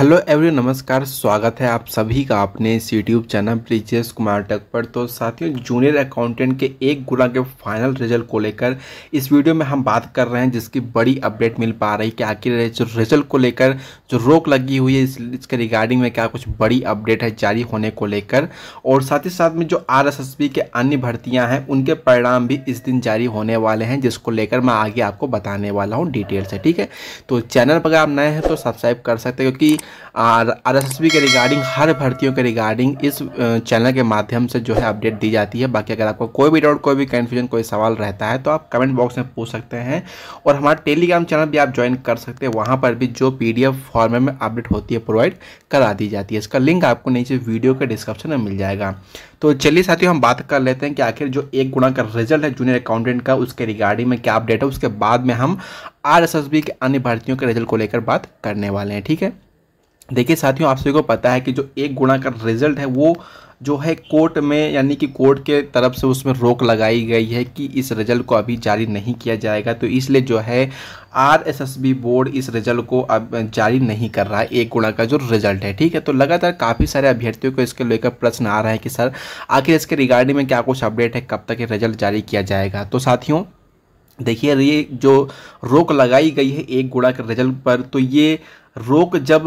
hello every नमस्कार स्वागत है आप सभी का अपने इस यूट्यूब चैनल ब्रिजेश कुमार टक पर तो साथियों जूनियर अकाउंटेंट के एक गुना के फाइनल रिजल्ट को लेकर इस वीडियो में हम बात कर रहे हैं जिसकी बड़ी अपडेट मिल पा रही है कि आखिर जो रिजल्ट को लेकर जो रोक लगी हुई है इस, इसके रिगार्डिंग में क्या कुछ बड़ी अपडेट है जारी होने को लेकर और साथ ही साथ में जो आर के अन्य भर्तियाँ हैं उनके परिणाम भी इस दिन जारी होने वाले हैं जिसको लेकर मैं आगे आपको बताने वाला हूँ डिटेल से ठीक है तो चैनल पर आप नए हैं तो सब्सक्राइब कर सकते हैं क्योंकि आर एस के रिगार्डिंग हर भर्तियों के रिगार्डिंग इस चैनल के माध्यम से जो है अपडेट दी जाती है बाकी अगर आपको कोई भी डाउट कोई भी कन्फ्यूजन कोई सवाल रहता है तो आप कमेंट बॉक्स में पूछ सकते हैं और हमारा टेलीग्राम चैनल भी आप ज्वाइन कर सकते हैं वहाँ पर भी जो पी फॉर्मेट में अपडेट होती है प्रोवाइड करा दी जाती है इसका लिंक आपको नीचे वीडियो के डिस्क्रिप्शन में मिल जाएगा तो चलिए साथियों हम बात कर लेते हैं कि आखिर जो एक गुणा का रिजल्ट है जूनियर अकाउंटेंट का उसके रिगार्डिंग में क्या अपडेट है उसके बाद में हम आर के अन्य भर्तियों के रिजल्ट को लेकर बात करने वाले हैं ठीक है देखिए साथियों आप सभी को पता है कि जो एक गुणा का रिजल्ट है वो जो है कोर्ट में यानी कि कोर्ट के तरफ से उसमें रोक लगाई गई है कि इस रिजल्ट को अभी जारी नहीं किया जाएगा तो इसलिए जो है R S S B board इस रिजल्ट को अब जारी नहीं कर रहा है एक गुणा का जो रिजल्ट है ठीक है तो लगातार काफ़ी सारे अभ्यर्थियों को इसके लेकर प्रश्न आ रहा है कि सर आखिर इसके रिगार्डिंग में क्या कुछ अपडेट है कब तक ये रिजल्ट जारी किया जाएगा तो साथियों देखिए ये जो रोक लगाई गई है एक गुड़ा के रिजल्ट पर तो ये रोक जब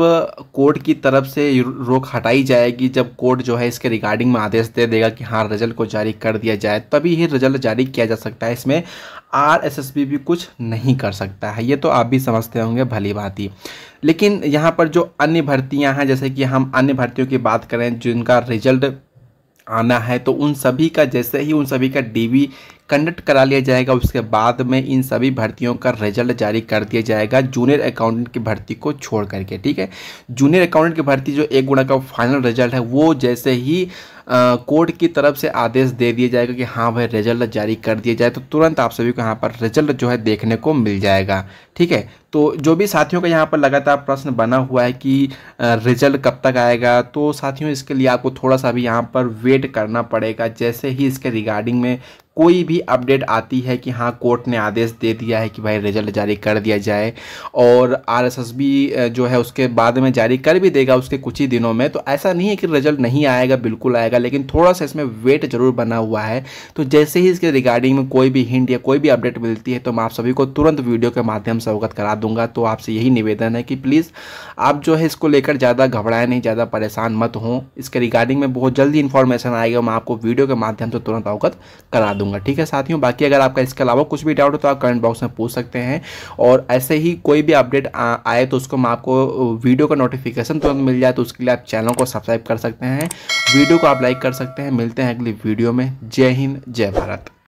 कोर्ट की तरफ से रोक हटाई जाएगी जब कोर्ट जो है इसके रिगार्डिंग में आदेश दे देगा कि हाँ रिजल्ट को जारी कर दिया जाए तभी ही रिजल्ट जारी किया जा सकता है इसमें आर एस एस बी भी कुछ नहीं कर सकता है ये तो आप भी समझते होंगे भली बात ही लेकिन यहाँ पर जो अन्य भर्तियाँ हैं जैसे कि हम अन्य भर्तियों की बात करें जिनका रिजल्ट आना है तो उन सभी का जैसे ही उन सभी का डीवी कंडक्ट करा लिया जाएगा उसके बाद में इन सभी भर्तियों का रिजल्ट जारी कर दिया जाएगा जूनियर अकाउंटेंट की भर्ती को छोड़ करके ठीक है जूनियर अकाउंटेंट की भर्ती जो एक गुणा का फाइनल रिजल्ट है वो जैसे ही कोर्ट की तरफ से आदेश दे दिया जाएगा कि हाँ भाई रिजल्ट जारी कर दिया जाए तो तुरंत आप सभी को यहाँ पर रिजल्ट जो है देखने को मिल जाएगा ठीक है तो जो भी साथियों का यहाँ पर लगातार प्रश्न बना हुआ है कि रिजल्ट कब तक आएगा तो साथियों इसके लिए आपको थोड़ा सा भी यहाँ पर वेट करना पड़ेगा जैसे ही इसके रिगार्डिंग में कोई भी अपडेट आती है कि हाँ कोर्ट ने आदेश दे दिया है कि भाई रिजल्ट जारी कर दिया जाए और एस बी जो है उसके बाद में जारी कर भी देगा उसके कुछ ही दिनों में तो ऐसा नहीं है कि रिजल्ट नहीं आएगा बिल्कुल आएगा लेकिन थोड़ा सा इसमें वेट जरूर बना हुआ है तो जैसे ही इसके रिगार्डिंग में कोई भी हिंट या कोई भी अपडेट मिलती है तो मैं आप सभी को तुरंत वीडियो के माध्यम से अवगत करा दूंगा तो आपसे यही निवेदन है कि प्लीज़ आप जो है इसको लेकर ज़्यादा घबराएं नहीं ज़्यादा परेशान मत हों इसके रिगार्डिंग में बहुत जल्दी इन्फॉर्मेशन आएगा मैं आपको वीडियो के माध्यम से तुरंत अवगत करा दूंगा ठीक है साथियों बाकी अगर आपका इसके अलावा कुछ भी डाउट हो तो आप कमेंट बॉक्स में पूछ सकते हैं और ऐसे ही कोई भी अपडेट आए तो उसको मैं आपको वीडियो का नोटिफिकेशन तुरंत मिल जाए तो उसके लिए आप चैनल को सब्सक्राइब कर सकते हैं वीडियो को आप लाइक कर सकते हैं मिलते हैं अगली वीडियो में जय हिंद जय भारत